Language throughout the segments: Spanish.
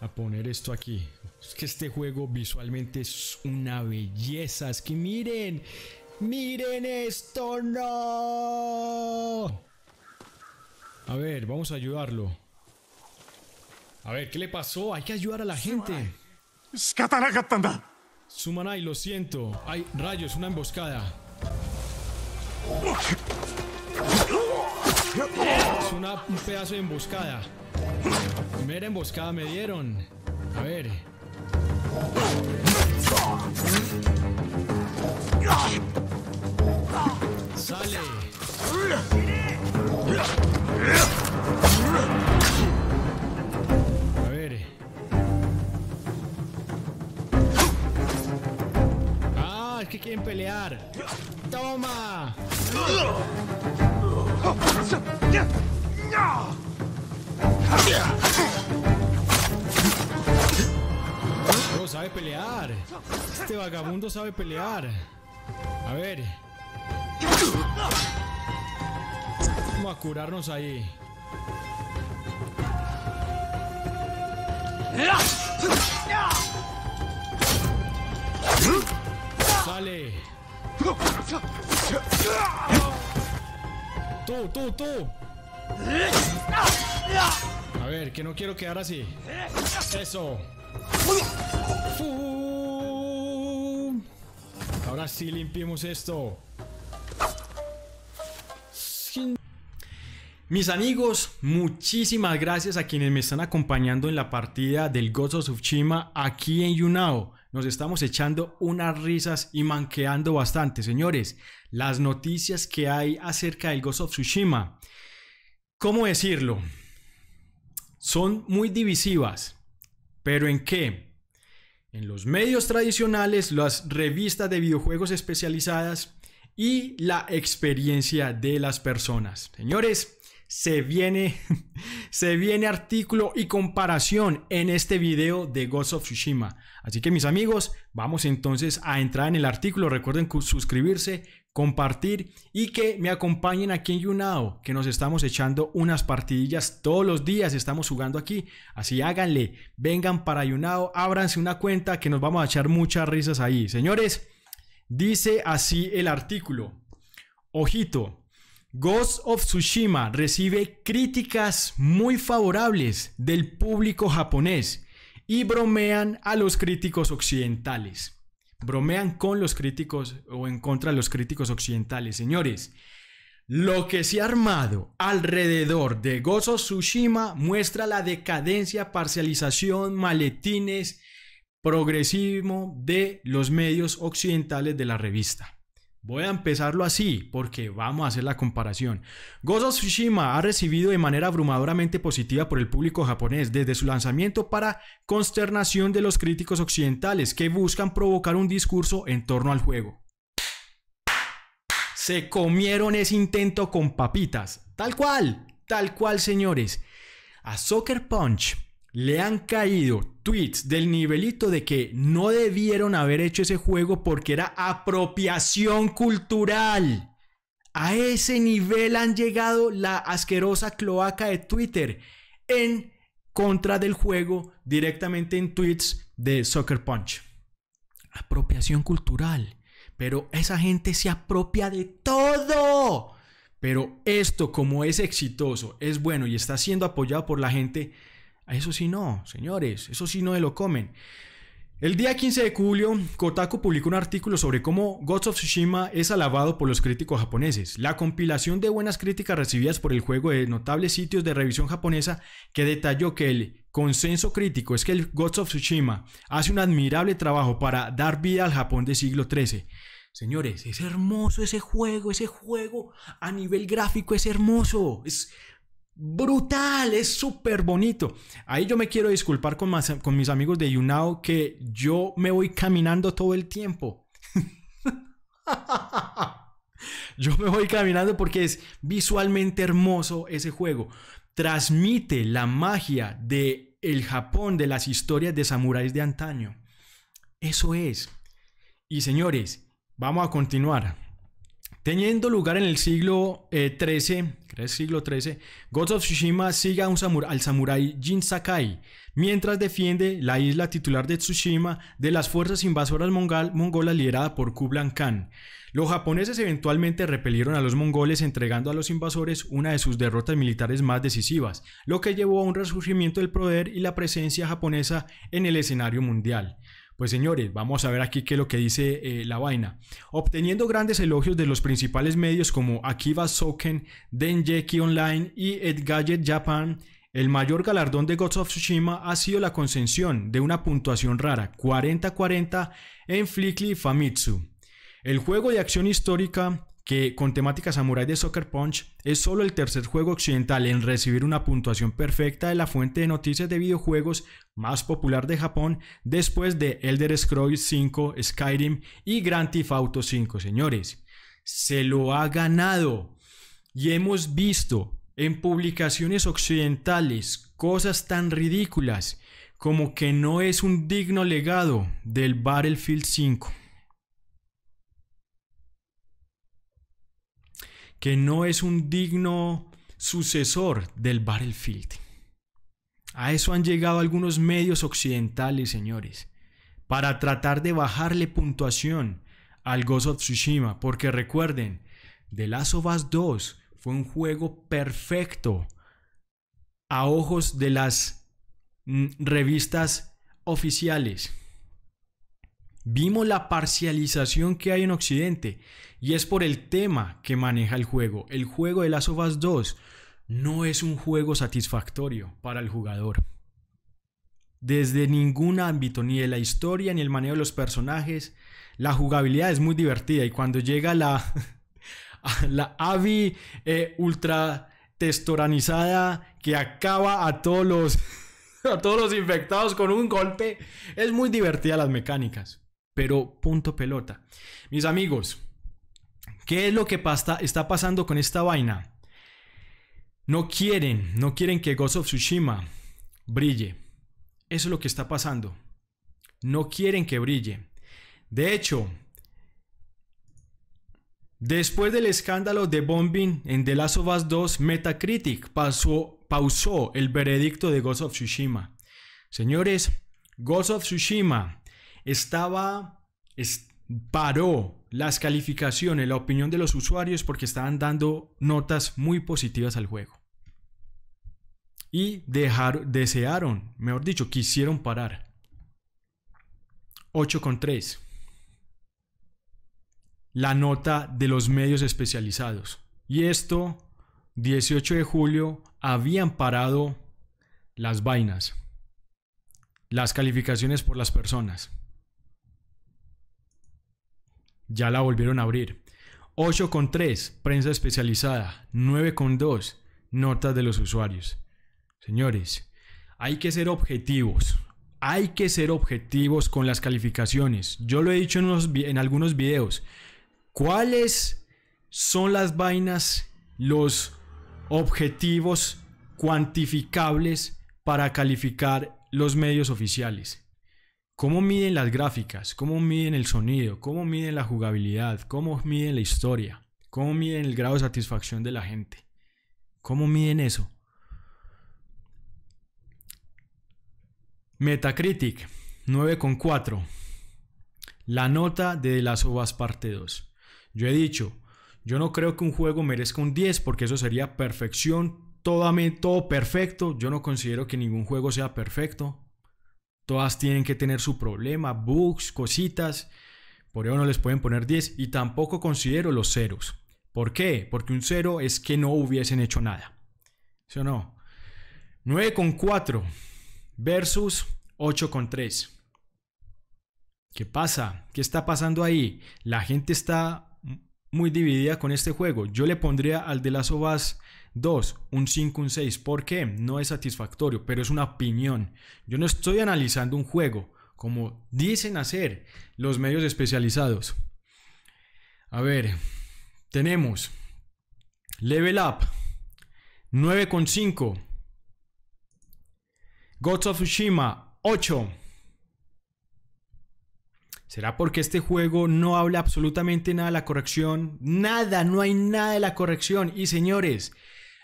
a poner esto aquí. Es que este juego visualmente es una belleza. Es que miren, miren esto, no. A ver, vamos a ayudarlo. A ver, ¿qué le pasó? Hay que ayudar a la gente. Sumanai, lo siento. Hay rayos, una emboscada. Es una, un pedazo de emboscada. Primera emboscada me dieron. A ver. Sale. A ver. Ah, es que quieren pelear. Toma. Este vagabundo sabe pelear. A ver. Vamos a curarnos ahí. Sale. Tú, tú, tú. A ver, que no quiero quedar así. Eso. Ahora sí limpiemos esto. Mis amigos, muchísimas gracias a quienes me están acompañando en la partida del Ghost of Tsushima aquí en Yunao. Nos estamos echando unas risas y manqueando bastante, señores. Las noticias que hay acerca del Ghost of Tsushima. ¿Cómo decirlo? Son muy divisivas. ¿Pero en qué? en los medios tradicionales, las revistas de videojuegos especializadas y la experiencia de las personas. Señores, se viene, se viene artículo y comparación en este video de Ghost of Tsushima. Así que mis amigos, vamos entonces a entrar en el artículo. Recuerden suscribirse, compartir y que me acompañen aquí en YouNow, que nos estamos echando unas partidillas todos los días, estamos jugando aquí. Así háganle, vengan para YouNow, ábranse una cuenta que nos vamos a echar muchas risas ahí. Señores, dice así el artículo. Ojito, Ghost of Tsushima recibe críticas muy favorables del público japonés y bromean a los críticos occidentales. Bromean con los críticos o en contra de los críticos occidentales, señores. Lo que se ha armado alrededor de Ghost of Tsushima muestra la decadencia, parcialización, maletines, progresismo de los medios occidentales de la revista. Voy a empezarlo así porque vamos a hacer la comparación. Ghost Tsushima ha recibido de manera abrumadoramente positiva por el público japonés desde su lanzamiento para consternación de los críticos occidentales que buscan provocar un discurso en torno al juego. Se comieron ese intento con papitas. Tal cual, tal cual señores. A Soccer Punch le han caído tweets del nivelito de que no debieron haber hecho ese juego porque era apropiación cultural. A ese nivel han llegado la asquerosa cloaca de Twitter en contra del juego directamente en tweets de Soccer Punch. Apropiación cultural. Pero esa gente se apropia de todo. Pero esto, como es exitoso, es bueno y está siendo apoyado por la gente, eso sí no, señores, eso sí no se lo comen. El día 15 de julio, Kotaku publicó un artículo sobre cómo Gods of Tsushima es alabado por los críticos japoneses. La compilación de buenas críticas recibidas por el juego de notables sitios de revisión japonesa que detalló que el consenso crítico es que el Ghost of Tsushima hace un admirable trabajo para dar vida al Japón del siglo XIII. Señores, es hermoso ese juego, ese juego a nivel gráfico es hermoso. Es, brutal, es súper bonito. Ahí yo me quiero disculpar con, mis amigos de Yunao... que yo me voy caminando todo el tiempo. yo me voy caminando porque es visualmente hermoso ese juego. Transmite la magia de el Japón de las historias de samuráis de antaño. Eso es. Y señores, vamos a continuar. Teniendo lugar en el siglo XIII, eh, siglo XIII, Ghost of Tsushima sigue un al samurái Jin Sakai, mientras defiende la isla titular de Tsushima de las fuerzas invasoras mongolas lideradas por Kublai Khan. Los japoneses eventualmente repelieron a los mongoles entregando a los invasores una de sus derrotas militares más decisivas, lo que llevó a un resurgimiento del poder y la presencia japonesa en el escenario mundial. Pues señores, vamos a ver aquí qué es lo que dice eh, la vaina. Obteniendo grandes elogios de los principales medios como Akiba Soken, Denjeki Online y Edgadget Japan, el mayor galardón de Gods of Tsushima ha sido la concesión de una puntuación rara, 40-40, en Flickly Famitsu. El juego de acción histórica que con temática samurai de Soccer Punch es solo el tercer juego occidental en recibir una puntuación perfecta de la fuente de noticias de videojuegos más popular de Japón después de Elder Scrolls 5, Skyrim y Grand Theft Auto 5, señores. Se lo ha ganado y hemos visto en publicaciones occidentales cosas tan ridículas como que no es un digno legado del Battlefield 5. que no es un digno sucesor del Battlefield. A eso han llegado algunos medios occidentales, señores, para tratar de bajarle puntuación al Ghost of Tsushima, porque recuerden, The Last of Us 2 fue un juego perfecto a ojos de las mm, revistas oficiales. Vimos la parcialización que hay en Occidente y es por el tema que maneja el juego. El juego de las OVAS 2 no es un juego satisfactorio para el jugador. Desde ningún ámbito, ni de la historia, ni el manejo de los personajes, la jugabilidad es muy divertida y cuando llega la, la Avi eh, ultra testoranizada que acaba a todos a todos los infectados con un golpe. Es muy divertida las mecánicas pero punto pelota. Mis amigos, ¿qué es lo que pasa, está pasando con esta vaina? No quieren, no quieren que Ghost of Tsushima brille. Eso es lo que está pasando. No quieren que brille. De hecho, después del escándalo de bombing en The Last of Us 2, Metacritic pasó, pausó el veredicto de Ghost of Tsushima. Señores, Ghost of Tsushima estaba, paró las calificaciones, la opinión de los usuarios porque estaban dando notas muy positivas al juego. Y desearon, mejor dicho, quisieron parar. 8,3. La nota de los medios especializados. Y esto, 18 de julio, habían parado las vainas, las calificaciones por las personas ya la volvieron a abrir. 8,3, prensa especializada. 9,2, notas de los usuarios. Señores, hay que ser objetivos. Hay que ser objetivos con las calificaciones. Yo lo he dicho en, en algunos videos. ¿Cuáles son las vainas, los objetivos cuantificables para calificar los medios oficiales? ¿Cómo miden las gráficas? ¿Cómo miden el sonido? ¿Cómo miden la jugabilidad? ¿Cómo miden la historia? ¿Cómo miden el grado de satisfacción de la gente? ¿Cómo miden eso? Metacritic 9,4. La nota de, Las UVAs Parte 2. Yo he dicho, yo no creo que un juego merezca un 10 porque eso sería perfección, todo, todo perfecto. Yo no considero que ningún juego sea perfecto. Todas tienen que tener su problema, bugs, cositas. Por eso no les pueden poner 10. Y tampoco considero los ceros. ¿Por qué? Porque un cero es que no hubiesen hecho nada. ¿Sí o no? 9,4 versus con 8,3. ¿Qué pasa? ¿Qué está pasando ahí? La gente está muy dividida con este juego. Yo le pondría al de las OVAS 2, un 5, un 6. ¿Por qué? No es satisfactorio, pero es una opinión. Yo no estoy analizando un juego, como dicen hacer los medios especializados. A ver, tenemos Level Up, 9,5. Gods of Tsushima, 8. ¿Será porque este juego no habla absolutamente nada de la corrección? Nada, no hay nada de la corrección. Y señores,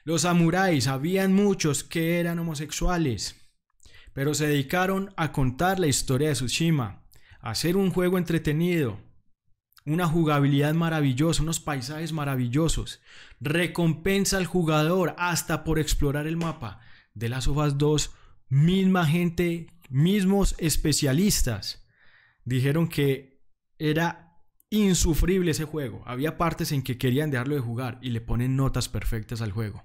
los samuráis, habían muchos que eran homosexuales, pero se dedicaron a contar la historia de Tsushima, a hacer un juego entretenido, una jugabilidad maravillosa, unos paisajes maravillosos. Recompensa al jugador hasta por explorar el mapa. De las ofas 2, misma gente, mismos especialistas dijeron que era insufrible ese juego. Había partes en que querían dejarlo de jugar y le ponen notas perfectas al juego.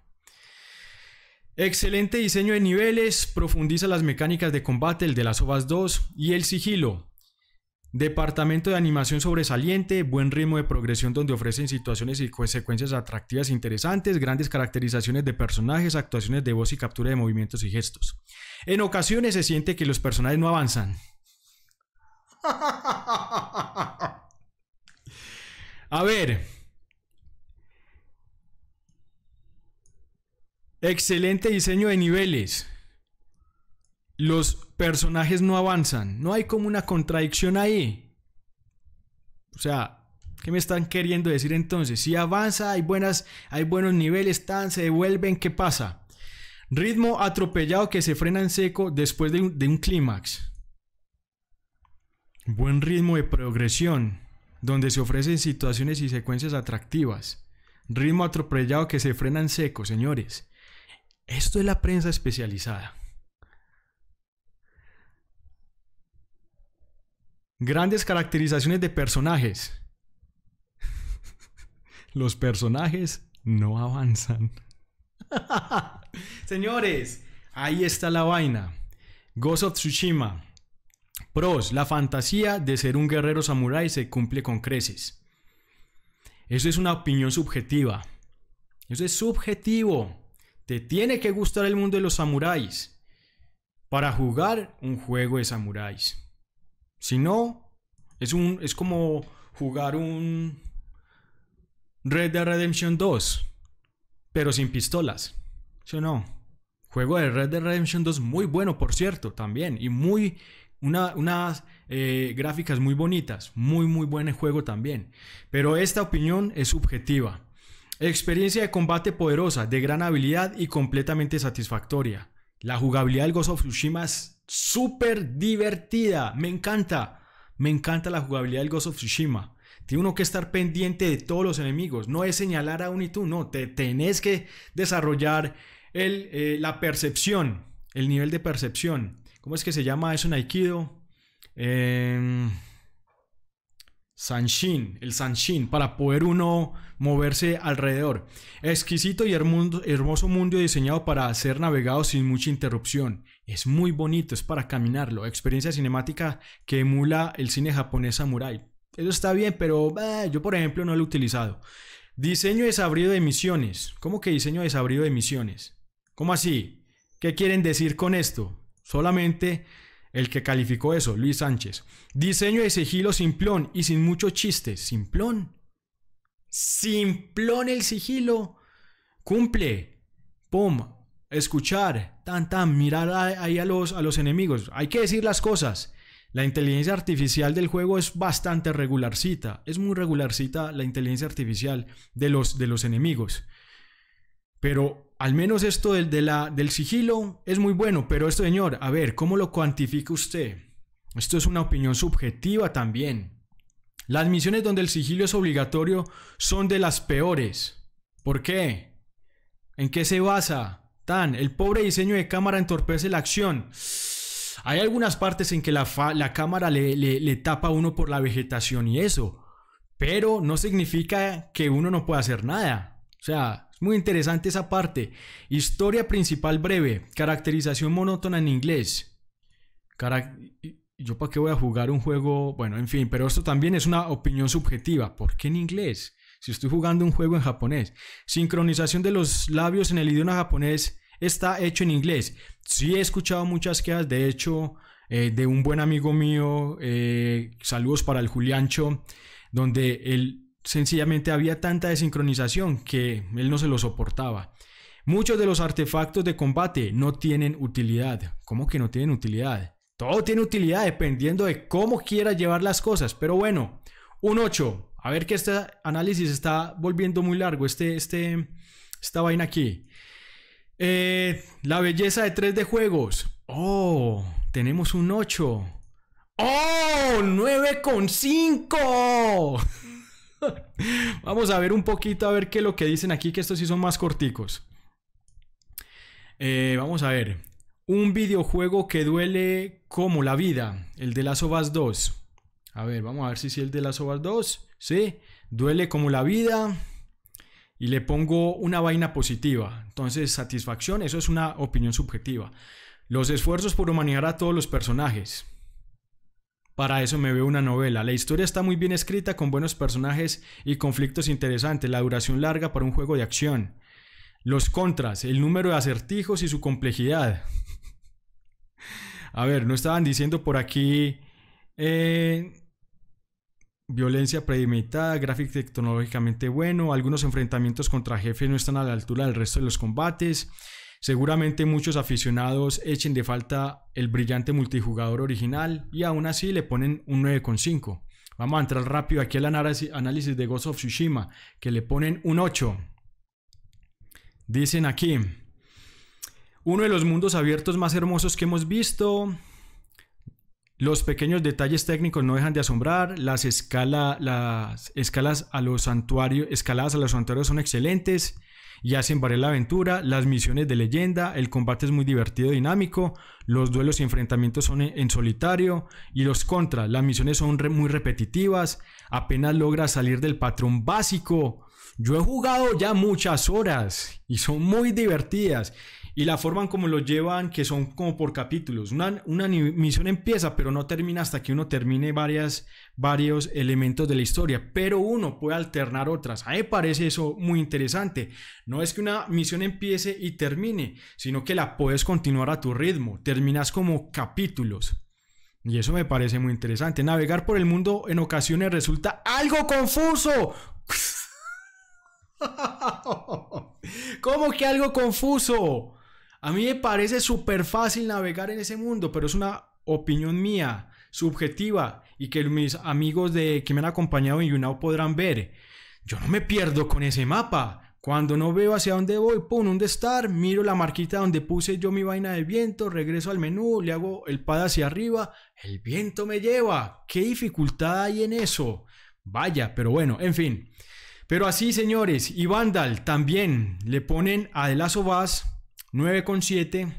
Excelente diseño de niveles, profundiza las mecánicas de combate, el de las OVAS 2 y el sigilo. Departamento de animación sobresaliente, buen ritmo de progresión donde ofrecen situaciones y secuencias atractivas e interesantes, grandes caracterizaciones de personajes, actuaciones de voz y captura de movimientos y gestos. En ocasiones se siente que los personajes no avanzan. A ver, Excelente diseño de niveles. Los personajes no avanzan. No hay como una contradicción ahí. O sea, ¿qué me están queriendo decir entonces? Si avanza, hay, buenas, hay buenos niveles, se devuelven, ¿qué pasa? Ritmo atropellado que se frena en seco después de de un clímax. Buen ritmo de progresión, donde se ofrecen situaciones y secuencias atractivas. Ritmo atropellado que se frena en seco, señores. Esto es la prensa especializada. Grandes caracterizaciones de personajes. Los personajes no avanzan. Señores, ahí está la vaina. Ghost of Tsushima. Pros, la fantasía de ser un guerrero samurái se cumple con creces. Eso es una opinión subjetiva. Eso es subjetivo. Te tiene que gustar el mundo de los samuráis para jugar un juego de samuráis. Si no, es, un, es como jugar un Red Dead Redemption 2, pero sin pistolas. ¿Sí o no? Juego de Red Dead Redemption 2 muy bueno, por cierto, también. Y muy. unas eh, gráficas muy bonitas. Muy, muy buen juego también. Pero esta opinión es subjetiva. Experiencia de combate poderosa, de gran habilidad y completamente satisfactoria. La jugabilidad del Ghost of Tsushima es súper divertida. Me encanta. Me encanta la jugabilidad del Ghost of Tsushima. Tiene uno que estar pendiente de todos los enemigos. No es señalar a uno y tú, no. Te tenés que desarrollar el, eh, la percepción, el nivel de percepción. ¿Cómo es que se llama eso en Aikido? Eh, Sanshin, el Sanshin, para poder uno moverse alrededor. Exquisito y hermoso mundo diseñado para ser navegado sin mucha interrupción. Es muy bonito, es para caminarlo. Experiencia cinemática que emula el cine japonés samurai. Eso está bien, pero yo por ejemplo no lo he utilizado. Diseño desabrido de misiones. ¿Cómo que diseño desabrido de misiones? ¿Cómo así? ¿Qué quieren decir con esto? Solamente el que calificó eso, Luis Sánchez. Diseño de sigilo simplón y sin mucho chiste. Simplón. Simplón el sigilo. Cumple. Pum. Escuchar. Tan, tan. Mirar ahí a los, a los enemigos. Hay que decir las cosas. La inteligencia artificial del juego es bastante regularcita. Es muy regularcita la inteligencia artificial de los, de los enemigos. Pero al menos esto del, de la, del sigilo es muy bueno, pero esto, señor, a ver, ¿cómo lo cuantifica usted? Esto es una opinión subjetiva también. Las misiones donde el sigilo es obligatorio son de las peores. ¿Por qué? ¿En qué se basa? Tan, el pobre diseño de cámara entorpece la acción. Hay algunas partes en que la, cámara le, le, tapa a uno por la vegetación y eso. Pero no significa que uno no pueda hacer nada. O sea, es muy interesante esa parte. Historia principal breve, caracterización monótona en inglés. yo para qué voy a jugar un juego, bueno, en fin, pero esto también es una opinión subjetiva. ¿Por qué en inglés? Si estoy jugando un juego en japonés. Sincronización de los labios en el idioma japonés está hecho en inglés. Sí he escuchado muchas quejas, de hecho, eh, de un buen amigo mío, eh, saludos para el Juliancho, donde el sencillamente había tanta desincronización que él no se lo soportaba. Muchos de los artefactos de combate no tienen utilidad. ¿Cómo que no tienen utilidad? Todo tiene utilidad dependiendo de cómo quiera llevar las cosas. Pero bueno, un 8. A ver que este análisis está volviendo muy largo. Este, este, esta vaina aquí. Eh, la belleza de 3 d juegos. Oh, tenemos un 8. ¡Oh! ¡9,5! Vamos a ver un poquito a ver qué es lo que dicen aquí, que estos sí son más corticos. Eh, vamos a ver. Un videojuego que duele como la vida, el de las Ovas 2. A ver, vamos a ver si es el de las Ovas 2. Sí, duele como la vida. Y le pongo una vaina positiva. Entonces, satisfacción, eso es una opinión subjetiva. Los esfuerzos por humanizar a todos los personajes. Para eso me veo una novela. La historia está muy bien escrita, con buenos personajes y conflictos interesantes, la duración larga para un juego de acción. Los contras, el número de acertijos y su complejidad. A ver, no estaban diciendo por aquí eh, violencia predimitada, gráfico tecnológicamente bueno, algunos enfrentamientos contra jefes no están a la altura del resto de los combates. Seguramente muchos aficionados echen de falta el brillante multijugador original y aún así le ponen un 9,5. Vamos a entrar rápido aquí al análisis de Ghost of Tsushima, que le ponen un 8. Dicen aquí, uno de los mundos abiertos más hermosos que hemos visto, los pequeños detalles técnicos no dejan de asombrar. Las, las escalas a los santuarios, escaladas a los santuarios son excelentes y hacen variar la aventura, las misiones de leyenda, el combate es muy divertido y dinámico, los duelos y enfrentamientos son en solitario y los contra, las misiones son muy repetitivas, apenas logra salir del patrón básico yo he jugado ya muchas horas y son muy divertidas. Y la forma como lo llevan, que son como por capítulos. Una, una misión empieza, pero no termina hasta que uno termine varias, varios elementos de la historia. Pero uno puede alternar otras. A mí me parece eso muy interesante. No es que una misión empiece y termine, sino que la puedes continuar a tu ritmo. Terminas como capítulos. Y eso me parece muy interesante. Navegar por el mundo en ocasiones resulta algo confuso, ¿Cómo que algo confuso? A mí me parece súper fácil navegar en ese mundo, pero es una opinión mía, subjetiva, y que mis amigos de que me han acompañado en YouNow podrán ver. Yo no me pierdo con ese mapa. Cuando no veo hacia dónde voy, pum, un estar, miro la marquita donde puse yo mi vaina de viento, regreso al menú, le hago el pad hacia arriba, el viento me lleva. ¿Qué dificultad hay en eso? Vaya, pero bueno, en fin. Pero así, señores, y Vandal también le ponen a The Last of 9,7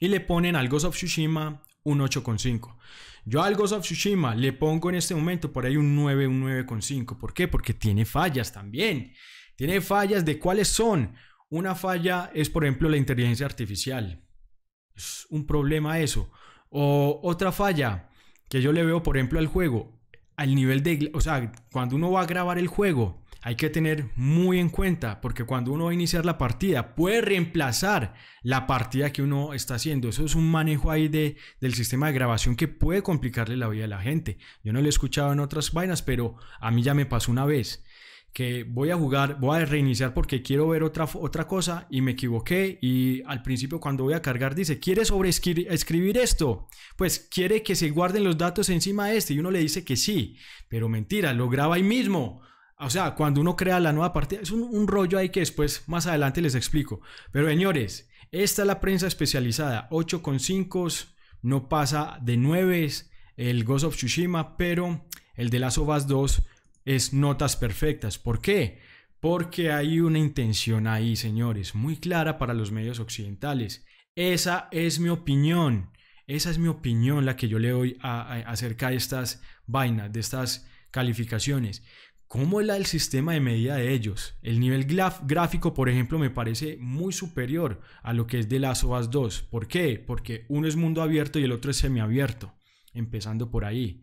y le ponen al Ghost of Tsushima un 8,5. Yo al Ghost of Tsushima le pongo en este momento por ahí un 9, un 9,5. ¿Por qué? Porque tiene fallas también. Tiene fallas de cuáles son. Una falla es, por ejemplo, la inteligencia artificial. Es un problema eso. O otra falla que yo le veo, por ejemplo, al juego, al nivel de... O sea, cuando uno va a grabar el juego, hay que tener muy en cuenta porque cuando uno va a iniciar la partida puede reemplazar la partida que uno está haciendo. Eso es un manejo ahí de, del sistema de grabación que puede complicarle la vida a la gente. Yo no lo he escuchado en otras vainas, pero a mí ya me pasó una vez que voy a jugar, voy a reiniciar porque quiero ver otra, otra cosa y me equivoqué y al principio cuando voy a cargar dice, ¿quiere escribir esto? Pues quiere que se guarden los datos encima de este y uno le dice que sí, pero mentira, lo graba ahí mismo. O sea, cuando uno crea la nueva partida, es un, rollo ahí que después más adelante les explico. Pero señores, esta es la prensa especializada, 8,5, no pasa de 9, el Ghost of Tsushima, pero el de las OVAS 2 es notas perfectas. ¿Por qué? Porque hay una intención ahí, señores, muy clara para los medios occidentales. Esa es mi opinión. Esa es mi opinión, la que yo le doy acerca de estas vainas, de estas calificaciones. ¿Cómo es el sistema de medida de ellos? El nivel gráfico, por ejemplo, me parece muy superior a lo que es de las OAS 2. ¿Por qué? Porque uno es mundo abierto y el otro es semiabierto, empezando por ahí.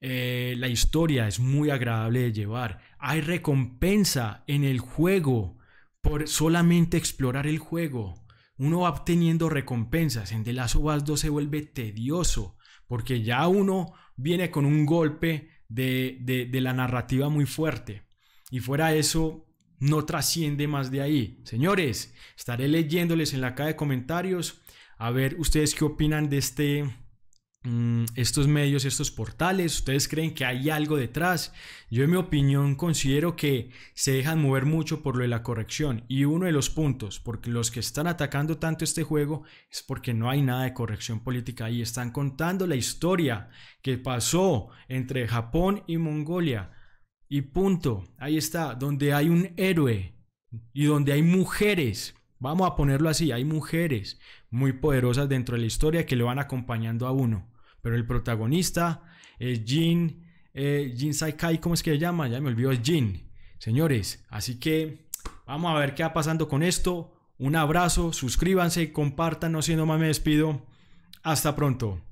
Eh, la historia es muy agradable de llevar. Hay recompensa en el juego por solamente explorar el juego. Uno va obteniendo recompensas. En The Last of 2 se vuelve tedioso porque ya uno viene con un golpe de, la narrativa muy fuerte. Y fuera eso, no trasciende más de ahí. Señores, estaré leyéndoles en la caja de comentarios a ver ustedes qué opinan de este Mm, estos medios, estos portales? ¿Ustedes creen que hay algo detrás? Yo en mi opinión considero que se dejan mover mucho por lo de la corrección y uno de los puntos porque los que están atacando tanto este juego es porque no hay nada de corrección política y están contando la historia que pasó entre Japón y Mongolia y punto, ahí está, donde hay un héroe y donde hay mujeres Vamos a ponerlo así, hay mujeres muy poderosas dentro de la historia que le van acompañando a uno. Pero el protagonista es Jin, eh, Jin Saikai, ¿cómo es que se llama? Ya me olvidó, es Jin. Señores, así que vamos a ver qué va pasando con esto. Un abrazo, suscríbanse, compartan, no siendo más me despido. Hasta pronto.